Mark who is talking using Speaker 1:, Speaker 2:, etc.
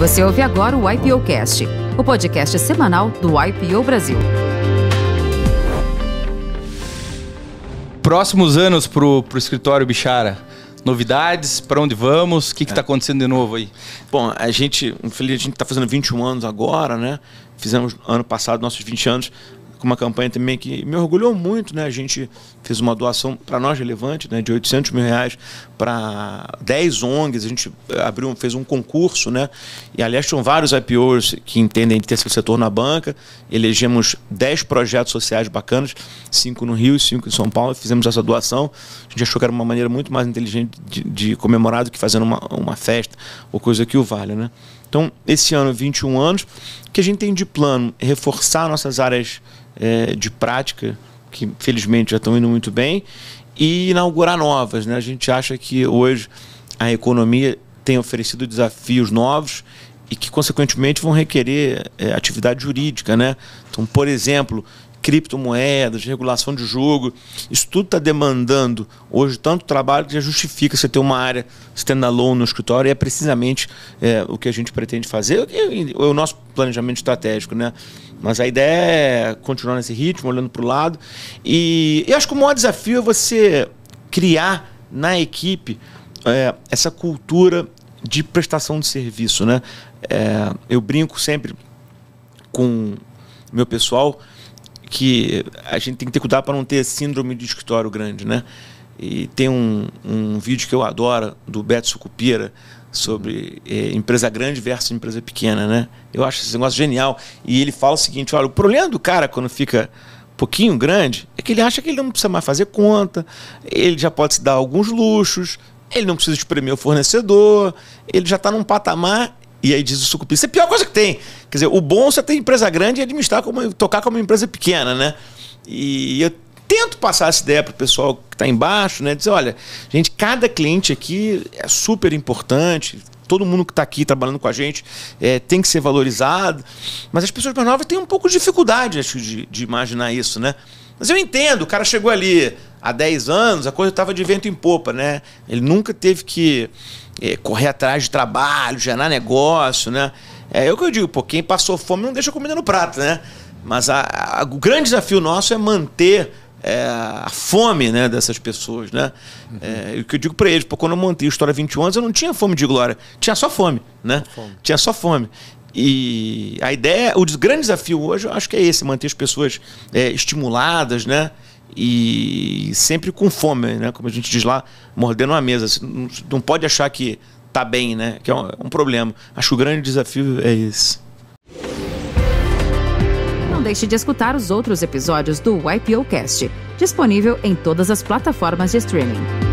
Speaker 1: Você ouve agora o IPOcast, o podcast semanal do IPO Brasil. Próximos anos para o escritório Bichara. Novidades, para onde vamos? O que está é. acontecendo de novo aí? Bom, a gente, infelizmente, a gente está fazendo 21 anos agora, né? Fizemos ano passado nossos 20 anos com uma campanha também que me orgulhou muito, né? A gente fez uma doação para nós relevante, né? De 800 mil reais para 10 ONGs. A gente eh, abriu, fez um concurso, né? E aliás, são vários IPOs que entendem de terceiro setor na banca. Elegemos 10 projetos sociais bacanas, 5 no Rio e 5 em São Paulo. Fizemos essa doação. A gente achou que era uma maneira muito mais inteligente de, de comemorar do que fazendo uma, uma festa ou coisa que o valha, né? Então, esse ano, 21 anos, o que a gente tem de plano reforçar nossas áreas é, de prática, que felizmente já estão indo muito bem, e inaugurar novas. Né? A gente acha que hoje a economia tem oferecido desafios novos e que, consequentemente, vão requerer é, atividade jurídica. Né? Então, por exemplo, criptomoedas, regulação de jogo. Isso tudo está demandando hoje tanto trabalho que já justifica você ter uma área standalone no escritório e é precisamente é, o que a gente pretende fazer. É o nosso planejamento estratégico, né? Mas a ideia é continuar nesse ritmo, olhando para o lado. E eu acho que o maior desafio é você criar na equipe é, essa cultura de prestação de serviço, né? É, eu brinco sempre com meu pessoal que a gente tem que ter cuidado para não ter síndrome de escritório grande, né? E tem um, um vídeo que eu adoro do Beto Sucupira sobre é, empresa grande versus empresa pequena, né? Eu acho esse negócio genial. E ele fala o seguinte: olha, o problema do cara quando fica pouquinho grande é que ele acha que ele não precisa mais fazer conta, ele já pode se dar alguns luxos, ele não precisa espremer o fornecedor, ele já está num patamar e aí diz o Sucupi, isso é a pior coisa que tem. Quer dizer, o bom é você ter empresa grande e administrar como tocar como uma empresa pequena, né? E eu tento passar essa ideia para o pessoal que está embaixo, né? Dizer, olha, gente, cada cliente aqui é super importante, todo mundo que está aqui trabalhando com a gente é, tem que ser valorizado. Mas as pessoas mais novas têm um pouco de dificuldade, acho, de, de, imaginar isso, né? Mas eu entendo, o cara chegou ali, há 10 anos, a coisa estava de vento em popa, né? Ele nunca teve que é, correr atrás de trabalho, gerar negócio, né? É, é, o que eu digo, pô, quem passou fome não deixa comida no prato, né? Mas a, a, o grande desafio nosso é manter é, a fome né, dessas pessoas, né? Uhum. É, o que eu digo para eles, pô, quando eu montei a História 21 anos, eu não tinha fome de glória, tinha só fome, né? Fome. Tinha só fome. E a ideia, o grande desafio hoje, eu acho que é esse, manter as pessoas eh, estimuladas, né? e sempre com fome, né? Como a gente diz lá, mordendo uma mesa. Você não pode achar que tá bem, né? Que é um, é um problema. Acho que o grande desafio é esse. Não deixe de escutar os outros episódios do YPOcast, disponível em todas as plataformas de streaming.